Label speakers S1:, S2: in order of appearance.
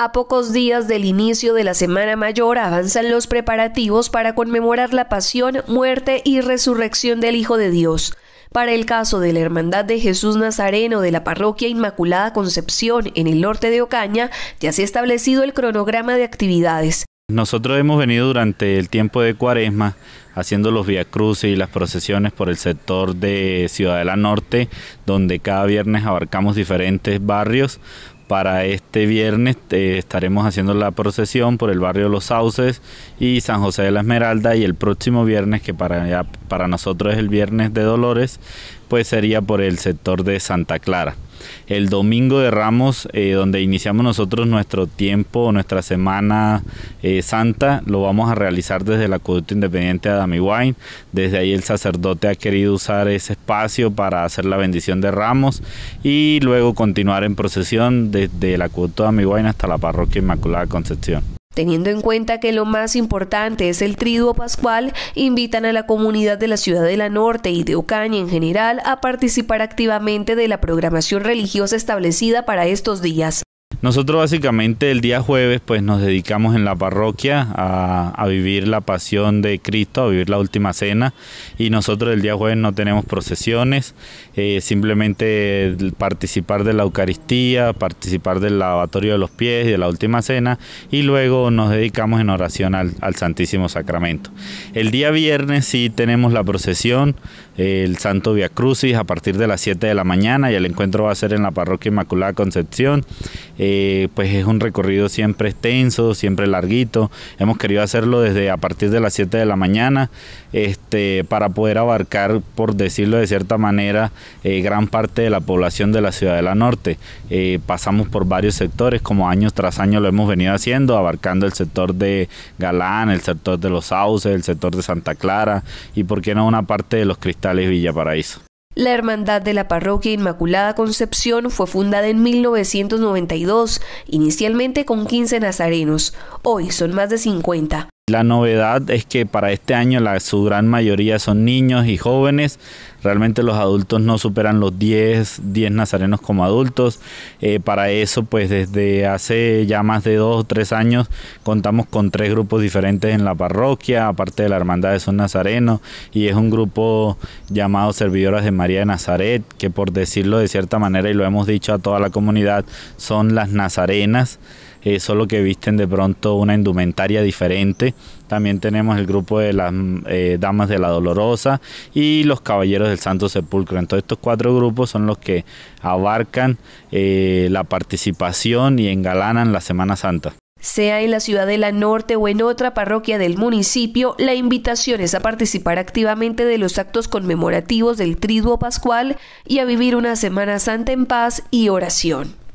S1: A pocos días del inicio de la Semana Mayor avanzan los preparativos para conmemorar la pasión, muerte y resurrección del Hijo de Dios. Para el caso de la Hermandad de Jesús Nazareno de la Parroquia Inmaculada Concepción en el norte de Ocaña, ya se ha establecido el cronograma de actividades.
S2: Nosotros hemos venido durante el tiempo de Cuaresma haciendo los vía cruces y las procesiones por el sector de Ciudadela Norte, donde cada viernes abarcamos diferentes barrios para este viernes eh, estaremos haciendo la procesión por el barrio Los Sauces y San José de la Esmeralda y el próximo viernes, que para, para nosotros es el viernes de Dolores, pues sería por el sector de Santa Clara el domingo de Ramos, eh, donde iniciamos nosotros nuestro tiempo, nuestra semana eh, santa, lo vamos a realizar desde la acueducto independiente de Adamiwine. Desde ahí el sacerdote ha querido usar ese espacio para hacer la bendición de Ramos y luego continuar en procesión desde la acueducto de hasta la parroquia Inmaculada Concepción.
S1: Teniendo en cuenta que lo más importante es el triduo pascual, invitan a la comunidad de la Ciudad de la Norte y de Ocaña en general a participar activamente de la programación religiosa establecida para estos días.
S2: Nosotros básicamente el día jueves pues nos dedicamos en la parroquia a, vivir la pasión de Cristo, a vivir la última cena y nosotros el día jueves no tenemos procesiones, eh, simplemente participar de la Eucaristía, participar del lavatorio de los pies y de la última cena y luego nos dedicamos en oración al, Santísimo Sacramento. El día viernes sí tenemos la procesión, el Santo Via Crucis a partir de las 7 de la mañana y el encuentro va a ser en la parroquia Inmaculada Concepción. Eh, pues es un recorrido siempre extenso, siempre larguito. Hemos querido hacerlo desde a partir de las 7 de la mañana este, para poder abarcar, por decirlo de cierta manera, eh, gran parte de la población de la ciudad de la Norte. Eh, pasamos por varios sectores, como años tras año lo hemos venido haciendo, abarcando el sector de Galán, el sector de Los Sauces, el sector de Santa Clara y, por qué no, una parte de los cristales Villaparaíso.
S1: La Hermandad de la Parroquia Inmaculada Concepción fue fundada en 1992, inicialmente con 15 nazarenos. Hoy son más de 50.
S2: La novedad es que para este año su gran mayoría son niños y jóvenes. Realmente los adultos no superan los 10, nazarenos como adultos. Eh, para eso, pues desde hace ya más de dos o tres años contamos con tres grupos diferentes en la parroquia, aparte de la Hermandad de Son nazarenos, y es un grupo llamado Servidoras de María de Nazaret, que por decirlo de cierta manera, y lo hemos dicho a toda la comunidad, son las nazarenas solo que visten de pronto una indumentaria diferente. También tenemos el grupo de las eh, Damas de la Dolorosa y los Caballeros del Santo Sepulcro. Entonces estos cuatro grupos son los que abarcan eh, la participación y engalanan la Semana Santa.
S1: Sea en la Ciudadela Norte o en otra parroquia del municipio, la invitación es a participar activamente de los actos conmemorativos del Triduo Pascual y a vivir una Semana Santa en paz y oración.